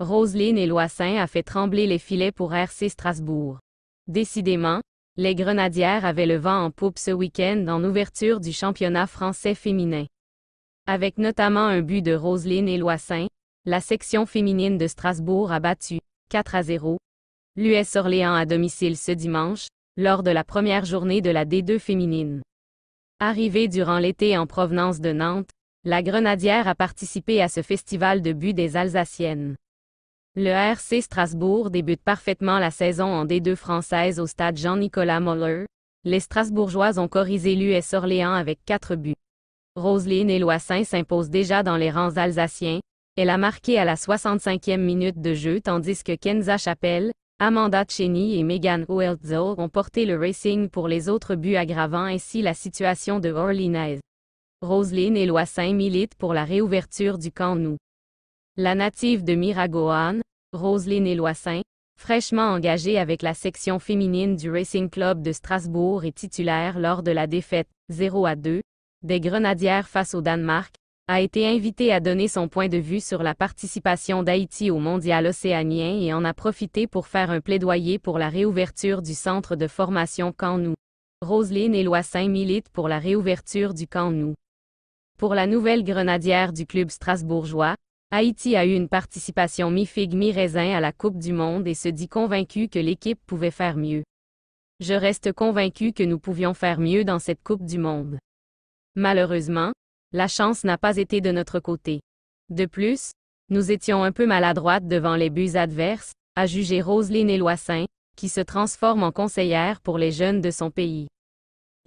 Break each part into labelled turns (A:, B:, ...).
A: Roselyne et Loissin a fait trembler les filets pour RC Strasbourg. Décidément, les Grenadières avaient le vent en poupe ce week-end en ouverture du championnat français féminin. Avec notamment un but de Roselyne et Loissin, la section féminine de Strasbourg a battu, 4 à 0, l'US Orléans à domicile ce dimanche, lors de la première journée de la D2 féminine. Arrivée durant l'été en provenance de Nantes, la Grenadière a participé à ce festival de but des Alsaciennes. Le RC Strasbourg débute parfaitement la saison en D2 française au stade Jean-Nicolas Moller. Les Strasbourgeois ont corrigé l'US Orléans avec 4 buts. Roselyne et s'impose déjà dans les rangs alsaciens. Elle a marqué à la 65e minute de jeu tandis que Kenza Chapelle, Amanda Cheney et Megan Ouelzo ont porté le Racing pour les autres buts aggravant ainsi la situation de Orlinaise. Roselyne et milite milite pour la réouverture du camp Nou. La native de Miragoan, Roselyne Éloissin, fraîchement engagée avec la section féminine du Racing Club de Strasbourg et titulaire lors de la défaite 0 à 2 des Grenadières face au Danemark, a été invitée à donner son point de vue sur la participation d'Haïti au mondial océanien et en a profité pour faire un plaidoyer pour la réouverture du centre de formation Cannou. Roselyne Éloissin milite pour la réouverture du Cannou. Pour la nouvelle grenadière du club strasbourgeois, Haïti a eu une participation mi-figue mi-raisin à la Coupe du Monde et se dit convaincu que l'équipe pouvait faire mieux. Je reste convaincu que nous pouvions faire mieux dans cette Coupe du Monde. Malheureusement, la chance n'a pas été de notre côté. De plus, nous étions un peu maladroites devant les buts adverses, a jugé Roselyne Loisin, qui se transforme en conseillère pour les jeunes de son pays.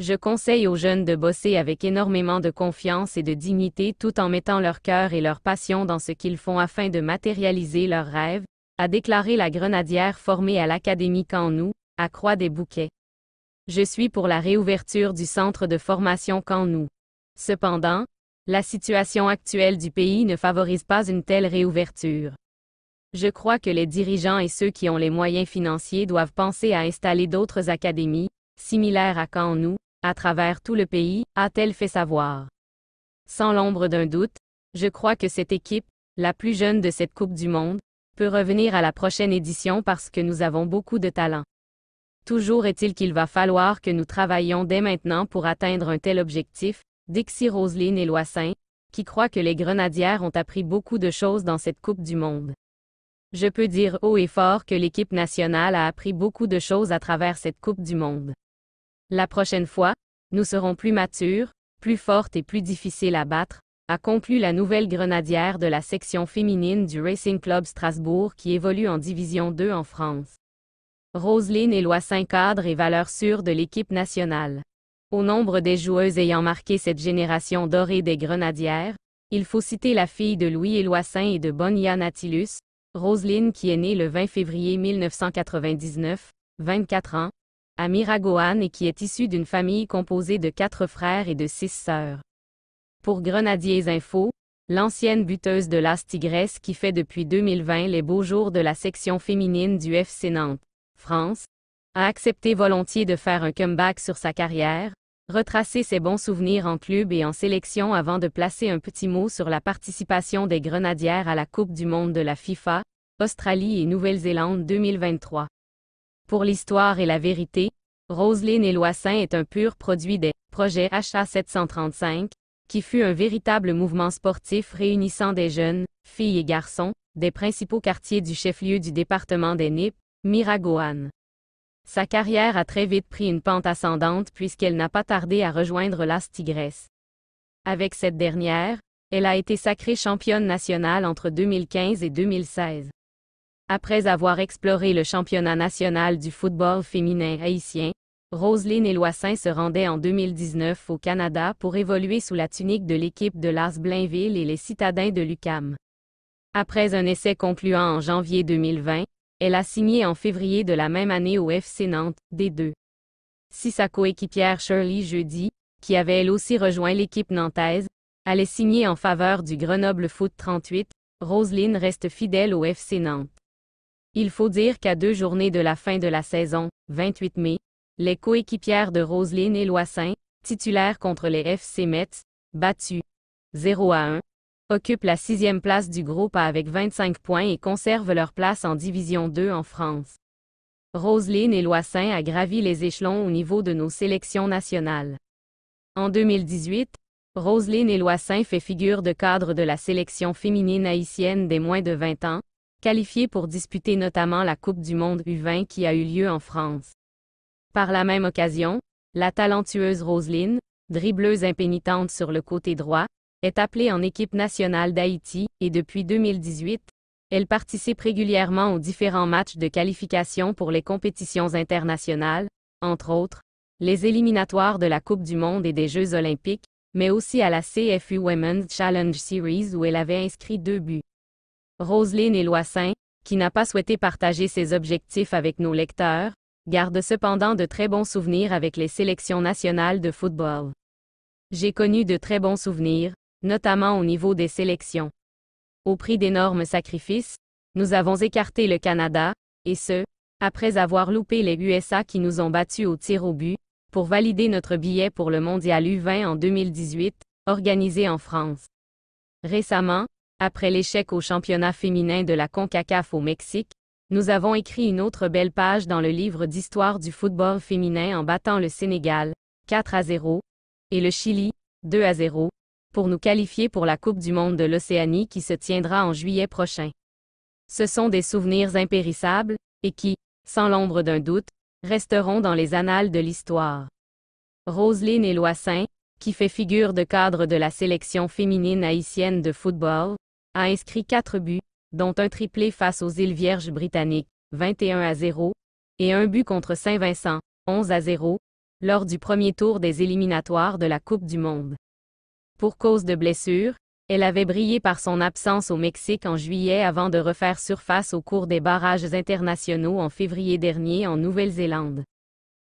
A: Je conseille aux jeunes de bosser avec énormément de confiance et de dignité tout en mettant leur cœur et leur passion dans ce qu'ils font afin de matérialiser leurs rêves, a déclaré la grenadière formée à l'Académie Canou, à Croix des Bouquets. Je suis pour la réouverture du centre de formation Canou. Cependant, la situation actuelle du pays ne favorise pas une telle réouverture. Je crois que les dirigeants et ceux qui ont les moyens financiers doivent penser à installer d'autres académies, similaires à Cannou, à travers tout le pays, a-t-elle fait savoir. Sans l'ombre d'un doute, je crois que cette équipe, la plus jeune de cette Coupe du Monde, peut revenir à la prochaine édition parce que nous avons beaucoup de talent. Toujours est-il qu'il va falloir que nous travaillions dès maintenant pour atteindre un tel objectif, Dixie Roseline et Loissin, qui croient que les Grenadières ont appris beaucoup de choses dans cette Coupe du Monde. Je peux dire haut et fort que l'équipe nationale a appris beaucoup de choses à travers cette Coupe du Monde. La prochaine fois, nous serons plus matures, plus fortes et plus difficiles à battre, a conclu la nouvelle grenadière de la section féminine du Racing Club Strasbourg qui évolue en Division 2 en France. Roselyne est saint cadre et valeur sûre de l'équipe nationale. Au nombre des joueuses ayant marqué cette génération dorée des grenadières, il faut citer la fille de Louis Éloissin et de Bonia Anatilus, Roselyne qui est née le 20 février 1999, 24 ans, Amira Gohan et qui est issu d'une famille composée de quatre frères et de six sœurs. Pour Grenadiers Info, l'ancienne buteuse de l'As qui fait depuis 2020 les beaux jours de la section féminine du FC Nantes, France, a accepté volontiers de faire un comeback sur sa carrière, retracer ses bons souvenirs en club et en sélection avant de placer un petit mot sur la participation des Grenadières à la Coupe du monde de la FIFA, Australie et Nouvelle-Zélande 2023. Pour l'histoire et la vérité, Roselyne et est un pur produit des projets HA735, qui fut un véritable mouvement sportif réunissant des jeunes, filles et garçons, des principaux quartiers du chef-lieu du département des Nippes, Miragoâne. Sa carrière a très vite pris une pente ascendante puisqu'elle n'a pas tardé à rejoindre l'As Tigresse. Avec cette dernière, elle a été sacrée championne nationale entre 2015 et 2016. Après avoir exploré le championnat national du football féminin haïtien, Roselyne Eloissin se rendait en 2019 au Canada pour évoluer sous la tunique de l'équipe de l'As Blainville et les citadins de l'UCAM. Après un essai concluant en janvier 2020, elle a signé en février de la même année au FC Nantes, D2. Si sa coéquipière Shirley Jeudi, qui avait elle aussi rejoint l'équipe nantaise, allait signer en faveur du Grenoble Foot 38, Roselyne reste fidèle au FC Nantes. Il faut dire qu'à deux journées de la fin de la saison, 28 mai, les coéquipières de Roselyne et Loissin, titulaires contre les FC Metz, battus 0 à 1, occupent la sixième place du groupe A avec 25 points et conservent leur place en Division 2 en France. Roselyne et Loissin a gravi les échelons au niveau de nos sélections nationales. En 2018, Roselyne et Loissin fait figure de cadre de la sélection féminine haïtienne des moins de 20 ans, qualifiée pour disputer notamment la Coupe du Monde U20 qui a eu lieu en France. Par la même occasion, la talentueuse Roselyne, dribbleuse impénitente sur le côté droit, est appelée en équipe nationale d'Haïti et depuis 2018, elle participe régulièrement aux différents matchs de qualification pour les compétitions internationales, entre autres, les éliminatoires de la Coupe du Monde et des Jeux olympiques, mais aussi à la CFU Women's Challenge Series où elle avait inscrit deux buts. Roselyne et Loissin, qui n'a pas souhaité partager ses objectifs avec nos lecteurs, garde cependant de très bons souvenirs avec les sélections nationales de football. J'ai connu de très bons souvenirs, notamment au niveau des sélections. Au prix d'énormes sacrifices, nous avons écarté le Canada, et ce, après avoir loupé les USA qui nous ont battus au tir au but, pour valider notre billet pour le Mondial U20 en 2018, organisé en France. Récemment, après l'échec au championnat féminin de la CONCACAF au Mexique, nous avons écrit une autre belle page dans le livre d'histoire du football féminin en battant le Sénégal, 4 à 0, et le Chili, 2 à 0, pour nous qualifier pour la Coupe du monde de l'Océanie qui se tiendra en juillet prochain. Ce sont des souvenirs impérissables, et qui, sans l'ombre d'un doute, resteront dans les annales de l'histoire. Roselyne Eloissin, qui fait figure de cadre de la sélection féminine haïtienne de football, a inscrit quatre buts, dont un triplé face aux îles Vierges britanniques, 21 à 0, et un but contre Saint-Vincent, 11 à 0, lors du premier tour des éliminatoires de la Coupe du Monde. Pour cause de blessure, elle avait brillé par son absence au Mexique en juillet avant de refaire surface au cours des barrages internationaux en février dernier en Nouvelle-Zélande.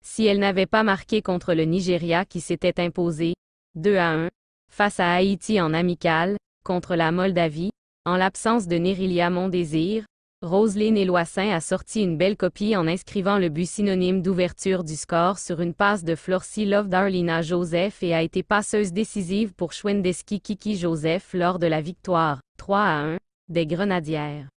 A: Si elle n'avait pas marqué contre le Nigeria qui s'était imposé, 2 à 1, face à Haïti en amicale, contre la Moldavie, en l'absence de Nerilia Mondésir, Roselyne Eloissin a sorti une belle copie en inscrivant le but synonyme d'ouverture du score sur une passe de Florcy Love d'Arlina Joseph et a été passeuse décisive pour Schwendeski Kiki Joseph lors de la victoire 3 à 1 des Grenadières.